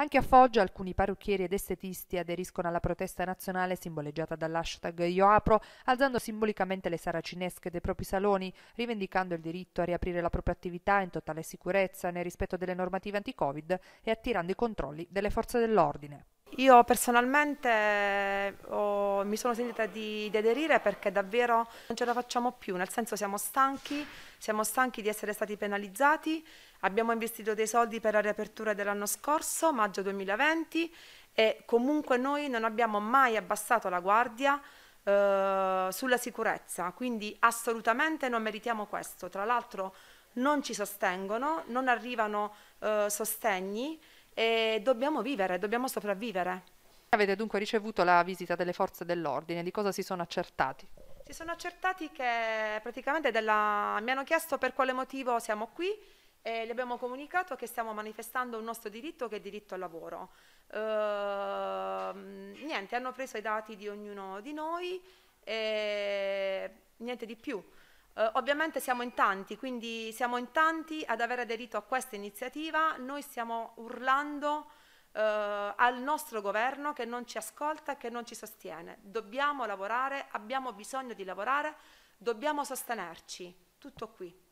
Anche a Foggia alcuni parrucchieri ed estetisti aderiscono alla protesta nazionale simboleggiata dall'hashtag Io apro, alzando simbolicamente le saracinesche dei propri saloni, rivendicando il diritto a riaprire la propria attività in totale sicurezza nel rispetto delle normative anti-Covid e attirando i controlli delle forze dell'ordine. Io personalmente eh, ho, mi sono sentita di, di, aderire perché davvero non ce la facciamo più, nel senso siamo stanchi, siamo stanchi di essere stati penalizzati, abbiamo investito dei soldi per la riapertura dell'anno scorso, maggio 2020, e comunque noi non abbiamo mai abbassato la guardia eh, sulla sicurezza, quindi assolutamente non meritiamo questo. Tra l'altro non ci sostengono, non arrivano eh, sostegni e dobbiamo vivere, dobbiamo sopravvivere. Avete dunque ricevuto la visita delle forze dell'ordine, di cosa si sono accertati? Si sono accertati che praticamente della... mi hanno chiesto per quale motivo siamo qui e gli abbiamo comunicato che stiamo manifestando un nostro diritto che è diritto al lavoro. Ehm, niente, hanno preso i dati di ognuno di noi e niente di più. Eh, ovviamente siamo in tanti, quindi siamo in tanti ad aver aderito a questa iniziativa, noi stiamo urlando eh, al nostro governo che non ci ascolta, che non ci sostiene. Dobbiamo lavorare, abbiamo bisogno di lavorare, dobbiamo sostenerci. Tutto qui.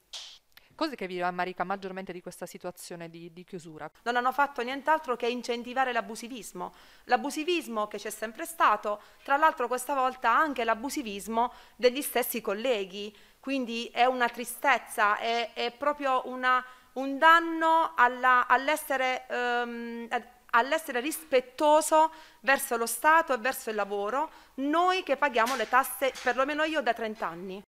Cos'è che vi rammarica maggiormente di questa situazione di, di chiusura? Non hanno fatto nient'altro che incentivare l'abusivismo, l'abusivismo che c'è sempre stato, tra l'altro questa volta anche l'abusivismo degli stessi colleghi, quindi è una tristezza, è, è proprio una, un danno all'essere... Um, all'essere rispettoso verso lo Stato e verso il lavoro, noi che paghiamo le tasse, perlomeno io da 30 anni.